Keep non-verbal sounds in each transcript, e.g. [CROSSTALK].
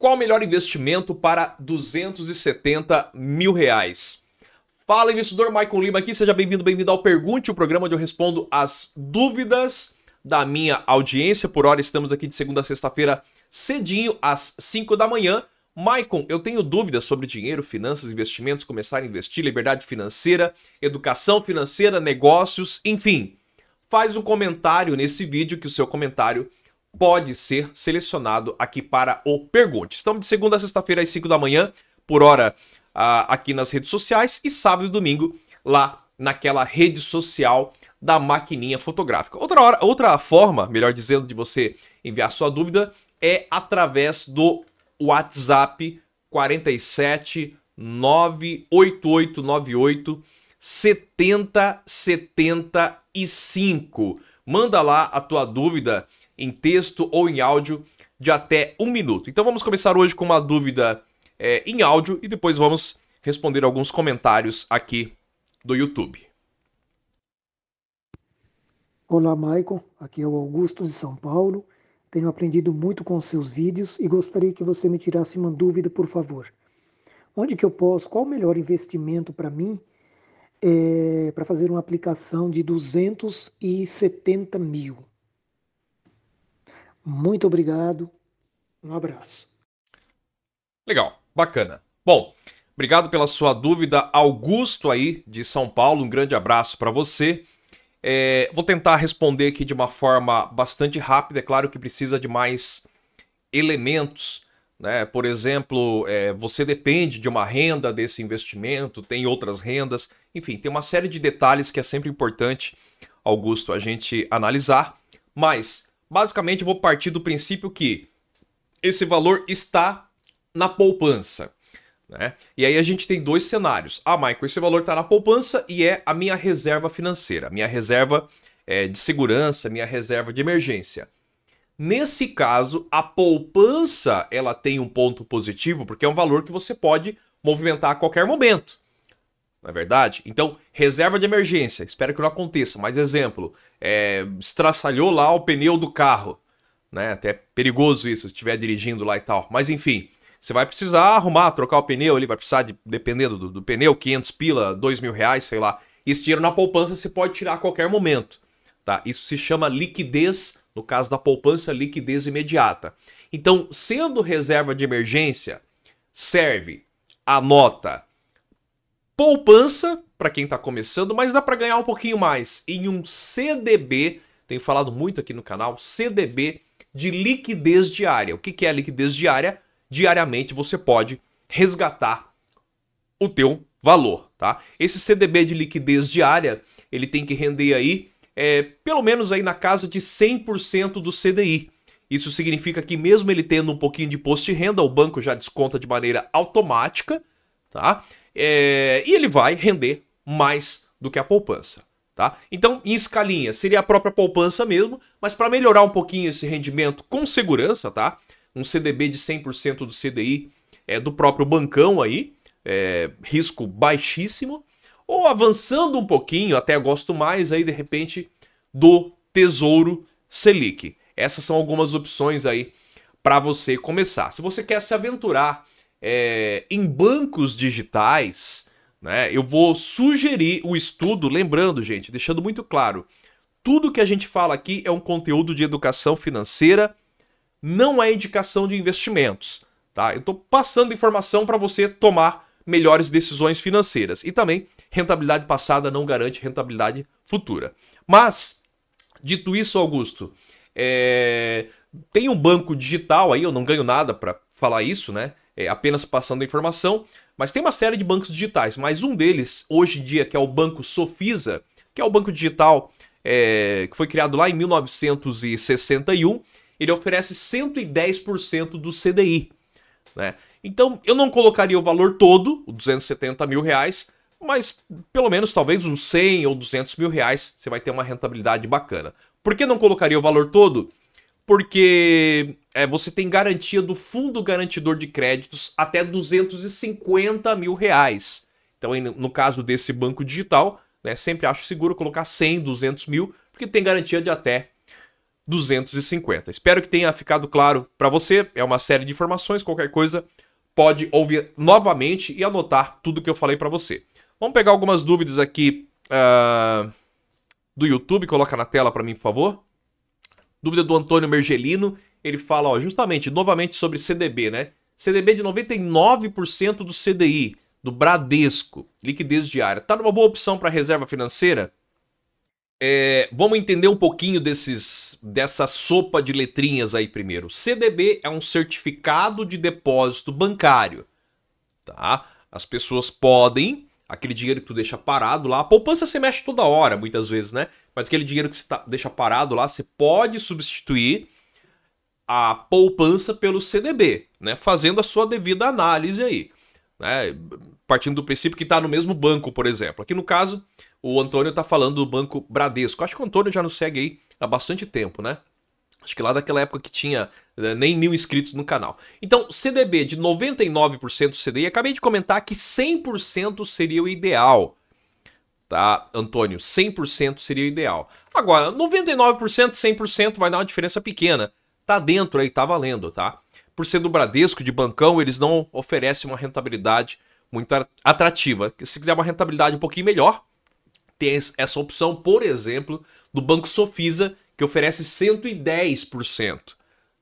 Qual o melhor investimento para 270 mil reais? Fala, investidor Michael Lima aqui, seja bem-vindo, bem-vindo ao Pergunte, o programa onde eu respondo as dúvidas da minha audiência. Por hora, estamos aqui de segunda a sexta-feira, cedinho, às 5 da manhã. Maicon, eu tenho dúvidas sobre dinheiro, finanças, investimentos, começar a investir, liberdade financeira, educação financeira, negócios, enfim. Faz um comentário nesse vídeo que o seu comentário pode ser selecionado aqui para o Pergunte. Estamos de segunda a sexta-feira às 5 da manhã, por hora ah, aqui nas redes sociais, e sábado e domingo lá naquela rede social da maquininha fotográfica. Outra, hora, outra forma, melhor dizendo, de você enviar sua dúvida é através do WhatsApp 47 98898 7075. Manda lá a tua dúvida em texto ou em áudio de até um minuto. Então vamos começar hoje com uma dúvida é, em áudio e depois vamos responder alguns comentários aqui do YouTube. Olá, Maicon. Aqui é o Augusto de São Paulo. Tenho aprendido muito com seus vídeos e gostaria que você me tirasse uma dúvida, por favor. Onde que eu posso, qual o melhor investimento para mim é, eh, para fazer uma aplicação de 270 mil? Muito obrigado. Um abraço. Legal, bacana. Bom, obrigado pela sua dúvida, Augusto aí de São Paulo. Um grande abraço para você. É, vou tentar responder aqui de uma forma bastante rápida. É claro que precisa de mais elementos. Né? Por exemplo, é, você depende de uma renda desse investimento, tem outras rendas, enfim, tem uma série de detalhes que é sempre importante, Augusto, a gente analisar. Mas basicamente eu vou partir do princípio que esse valor está na poupança. Né? E aí a gente tem dois cenários. Ah, Michael, esse valor está na poupança e é a minha reserva financeira, minha reserva é, de segurança, minha reserva de emergência. Nesse caso, a poupança ela tem um ponto positivo porque é um valor que você pode movimentar a qualquer momento na é verdade? Então, reserva de emergência, espero que não aconteça, mas exemplo, é, estraçalhou lá o pneu do carro, né? Até é perigoso isso, se estiver dirigindo lá e tal, mas enfim, você vai precisar arrumar, trocar o pneu, ele vai precisar, de, dependendo do, do, pneu, 500 pila, 2 mil reais, sei lá, esse dinheiro na poupança você pode tirar a qualquer momento, tá? Isso se chama liquidez, no caso da poupança, liquidez imediata. Então, sendo reserva de emergência, serve a nota poupança para quem está começando, mas dá para ganhar um pouquinho mais em um CDB. Tenho falado muito aqui no canal, CDB de liquidez diária. O que, é liquidez diária? Diariamente você pode resgatar o teu valor, tá? Esse CDB de liquidez diária, ele tem que render aí, é, pelo menos aí na casa de 100% do CDI. Isso significa que mesmo ele tendo um pouquinho de posto de renda, o banco já desconta de maneira automática, tá? é, e ele vai render mais do que a poupança. Tá? Então, em escalinha, seria a própria poupança mesmo, mas para melhorar um pouquinho esse rendimento com segurança, tá? um CDB de 100% do CDI é, do próprio bancão aí, é, risco baixíssimo, ou avançando um pouquinho, até gosto mais aí de repente do Tesouro Selic. Essas são algumas opções aí para você começar. Se você quer se aventurar é, em bancos digitais, né? Eu vou sugerir o estudo, lembrando, gente, deixando muito claro, tudo que a gente fala aqui é um conteúdo de educação financeira, não é indicação de investimentos, tá? Eu estou passando informação para você tomar melhores decisões financeiras e também rentabilidade passada não garante rentabilidade futura. Mas dito isso, Augusto, é... tem um banco digital aí, eu não ganho nada para falar isso, né? é, apenas passando a informação, mas tem uma série de bancos digitais, mas um deles, hoje em dia, que é o Banco Sofisa, que é o banco digital é, que foi criado lá em 1961, ele oferece 110% do CDI. Né? Então, eu não colocaria o valor todo, 270 mil reais, mas pelo menos talvez uns 100 ou 200 mil reais você vai ter uma rentabilidade bacana. Por que não colocaria o valor todo? porque é, você tem garantia do fundo garantidor de créditos até 250 mil reais. Então, no caso desse banco digital, né, sempre acho seguro colocar 100, 200 mil, porque tem garantia de até 250. Espero que tenha ficado claro para você. É uma série de informações, qualquer coisa pode ouvir novamente e anotar tudo que eu falei para você. Vamos pegar algumas dúvidas aqui uh, do YouTube, coloca na tela para mim, por favor. Dúvida do Antônio Mergelino. Ele fala, ó, justamente, novamente sobre CDB, né? CDB de 99% do CDI, do Bradesco, liquidez diária. Tá numa boa opção para reserva financeira? É, vamos entender um pouquinho desses, dessa sopa de letrinhas aí primeiro. CDB é um certificado de depósito bancário, tá? As pessoas podem aquele dinheiro que tu deixa parado lá. A poupança você mexe toda hora, muitas vezes, né? Mas aquele dinheiro que você tá, deixa parado lá, você pode substituir a poupança pelo CDB, né? Fazendo a sua devida análise aí. Né? Partindo do princípio que está no mesmo banco, por exemplo. Aqui no caso, o Antônio está falando do Banco Bradesco. Acho que o Antônio já nos segue aí há bastante tempo, né? Acho que lá daquela época que tinha né, nem mil inscritos no canal. Então, CDB de 99% CDI, acabei de comentar que 100% seria o ideal. Tá, Antônio? 100% seria o ideal. Agora, 99%, 100% vai dar uma diferença pequena. Tá dentro aí, tá valendo, tá? Por ser do Bradesco, de bancão, eles não oferecem uma rentabilidade muito atrativa. Se quiser uma rentabilidade um pouquinho melhor, tem essa opção, por exemplo, do Banco Sofisa, que oferece 110%.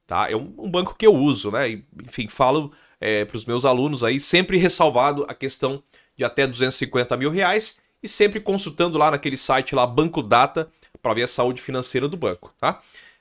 Tá? É um, um banco que eu uso, né? E, enfim, falo é, para os meus alunos aí, sempre ressalvado a questão de até 250 mil reais e sempre consultando lá naquele site lá, Banco Data, para ver a saúde financeira do banco, tá?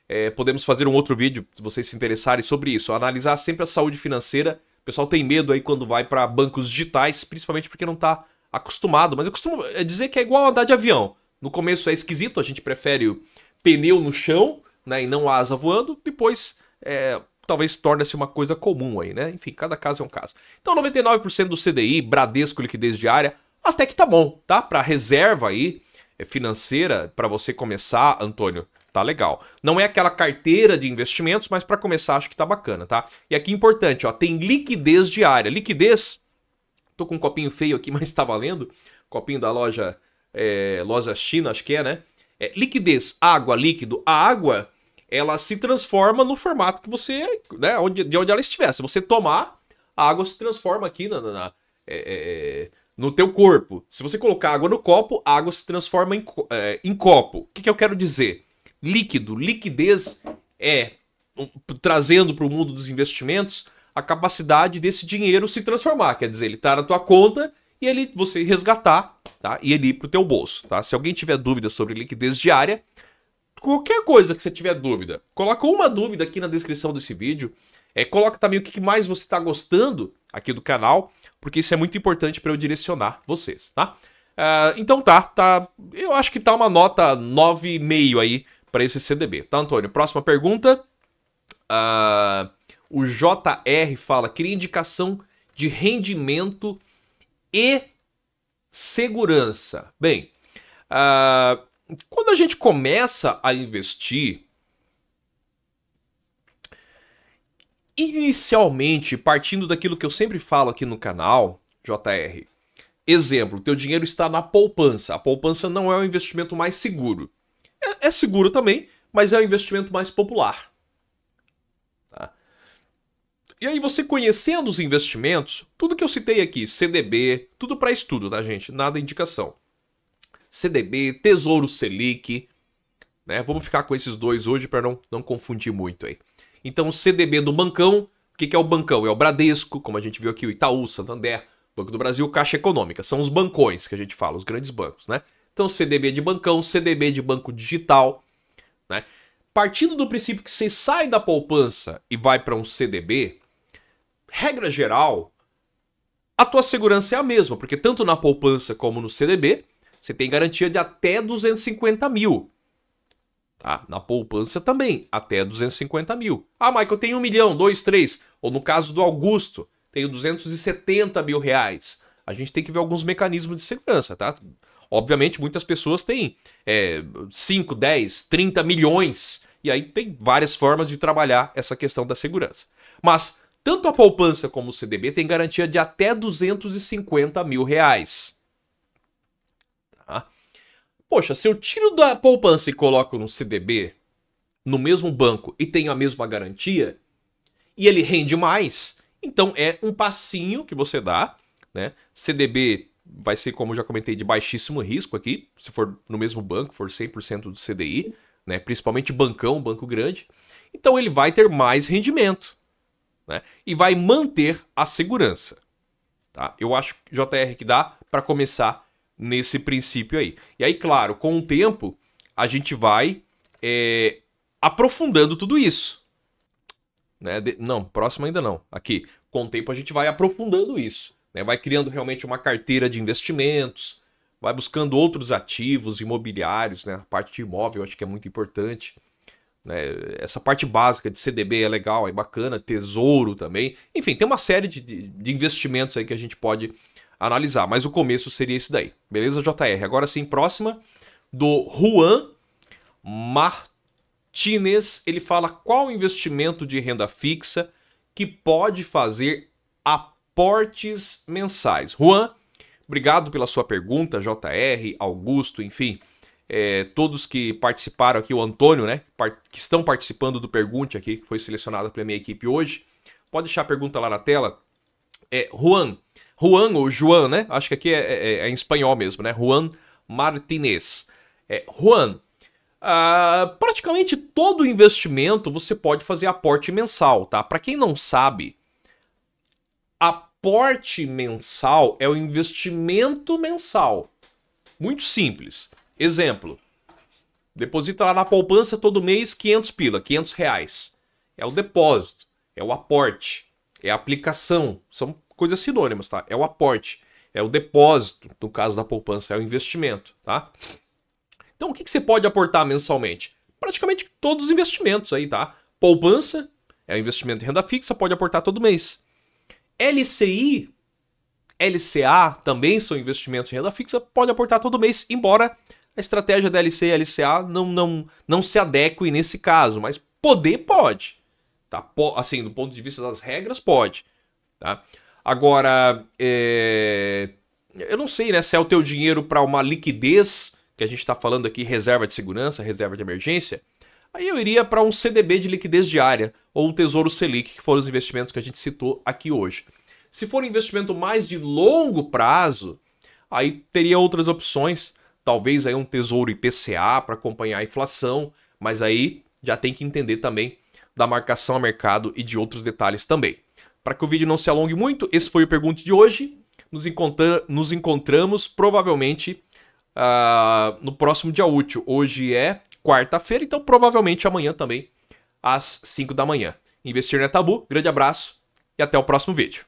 É, podemos fazer um outro vídeo, se vocês se interessarem sobre isso, analisar sempre a saúde financeira. O pessoal tem medo aí quando vai para bancos digitais, principalmente porque não está acostumado, mas eu costumo é, dizer que é igual andar de avião. No começo é esquisito, a gente prefere pneu no chão, né, e não asa voando, depois é, talvez torne-se uma coisa comum aí, né? Enfim, cada caso é um caso. Então 99% do CDI, Bradesco, liquidez diária, até que tá bom, tá? Para reserva aí é, financeira para você começar, Antônio, tá legal. Não é aquela carteira de investimentos, mas para começar acho que tá bacana, tá? E aqui importante, ó, tem liquidez diária. Liquidez Tô com um copinho feio aqui, [LAUGHS] mas tá valendo. Copinho da loja é, loja China, acho que é, né? É, liquidez, água, líquido. A água, ela se transforma no formato que você, né, onde, de onde ela estiver. Se você tomar, a água se transforma aqui na, na, na é, é, é no teu corpo. Se você colocar água no copo, a água se transforma em, é, em copo. O que, que eu quero dizer? Líquido, liquidez é trazendo para o mundo dos investimentos a capacidade desse dinheiro se transformar. Quer dizer, ele está na tua conta e ele você resgatar, tá? E ele ir pro teu bolso, tá? Se alguém tiver dúvida sobre liquidez diária, qualquer coisa que você tiver dúvida, coloca uma dúvida aqui na descrição desse vídeo. É, coloca também o que mais você está gostando aqui do canal, porque isso é muito importante para eu direcionar vocês, tá? Uh, então tá, tá. Eu acho que tá uma nota 9,5 aí para esse CDB, tá, Antônio? Próxima pergunta. Uh, o JR fala: queria indicação de rendimento e segurança. Bem, ah, quando a gente começa a investir, inicialmente, partindo daquilo que eu sempre falo aqui no canal, JR, exemplo, teu dinheiro está na poupança. A poupança não é o investimento mais seguro. É, é seguro também, mas é o investimento mais popular. E aí você conhecendo os investimentos, tudo que eu citei aqui, CDB, tudo para estudo, tá gente? Nada indicação. CDB, Tesouro Selic, né? Vamos ficar com esses dois hoje para não, não confundir muito aí. Então, o CDB do bancão, o que, que é o bancão? É o Bradesco, como a gente viu aqui, o Itaú, Santander, Banco do Brasil, Caixa Econômica. São os bancões que a gente fala, os grandes bancos, né? Então, CDB de bancão, CDB de banco digital, né? Partindo do princípio que você sai da poupança e vai para um CDB, regra geral, a tua segurança é a mesma, porque tanto na poupança como no CDB, você tem garantia de até 250 mil. Tá? Na poupança também, até 250 mil. Ah, Michael, eu tenho um milhão, dois, três. Ou no caso do Augusto, tenho 270 mil reais. A gente tem que ver alguns mecanismos de segurança, tá? Obviamente, muitas pessoas têm é, 5, 10, 30 milhões. E aí tem várias formas de trabalhar essa questão da segurança. Mas tanto a poupança como o CDB têm garantia de até 250 mil reais. Tá? Poxa, se eu tiro da poupança e coloco no CDB, no mesmo banco, e tenho a mesma garantia, e ele rende mais, então é um passinho que você dá, né? CDB vai ser, como já comentei, de baixíssimo risco aqui, se for no mesmo banco, for 100% do CDI, né? principalmente bancão, banco grande. Então ele vai ter mais rendimento né? E vai manter a segurança. Tá? Eu acho que JR que dá para começar nesse princípio aí. E aí, claro, com o tempo a gente vai é, aprofundando tudo isso. Né? De... não, próximo ainda não. Aqui, com o tempo a gente vai aprofundando isso. Né? Vai criando realmente uma carteira de investimentos, vai buscando outros ativos imobiliários, né? A parte de imóvel eu acho que é muito importante. Né? Essa parte básica de CDB é legal, é bacana, tesouro também. Enfim, tem uma série de, de investimentos aí que a gente pode analisar, mas o começo seria esse daí. Beleza, JR? Agora sim, próxima, do Juan Martinez. Ele fala qual investimento de renda fixa que pode fazer aportes mensais. Juan, obrigado pela sua pergunta, JR, Augusto, enfim é, todos que participaram aqui, o Antônio, né? Que estão participando do Pergunte aqui, que foi selecionado pela minha equipe hoje. Pode deixar a pergunta lá na tela. É, Juan, Juan ou Juan, né? Acho que aqui é, é, é em espanhol mesmo, né? Juan Martinez. É, Juan, ah, praticamente todo investimento você pode fazer aporte mensal, tá? Para quem não sabe, aporte mensal é o investimento mensal. Muito simples. Exemplo, deposita lá na poupança todo mês 500 pila, 500 reais. É o depósito, é o aporte, é a aplicação, são coisas sinônimas, tá? É o aporte, é o depósito, no caso da poupança, é o investimento, tá? Então, o que, que você pode aportar mensalmente? Praticamente todos os investimentos aí, tá? Poupança é o investimento em renda fixa, pode aportar todo mês. LCI, LCA também são investimentos em renda fixa, pode aportar todo mês, embora a estratégia da LC e LCA não, não, não se adeque nesse caso, mas poder pode. Tá? Assim, do ponto de vista das regras, pode. Tá? Agora, é... eu não sei né, se é o teu dinheiro para uma liquidez, que a gente está falando aqui, reserva de segurança, reserva de emergência, aí eu iria para um CDB de liquidez diária ou um Tesouro Selic, que foram os investimentos que a gente citou aqui hoje. Se for um investimento mais de longo prazo, aí teria outras opções, talvez aí um tesouro IPCA para acompanhar a inflação, mas aí já tem que entender também da marcação a mercado e de outros detalhes também. Para que o vídeo não se alongue muito, esse foi o Pergunte de hoje. Nos, encontra nos encontramos provavelmente uh, no próximo dia útil. Hoje é quarta-feira, então provavelmente amanhã também, às 5 da manhã. Investir não é tabu, grande abraço e até o próximo vídeo.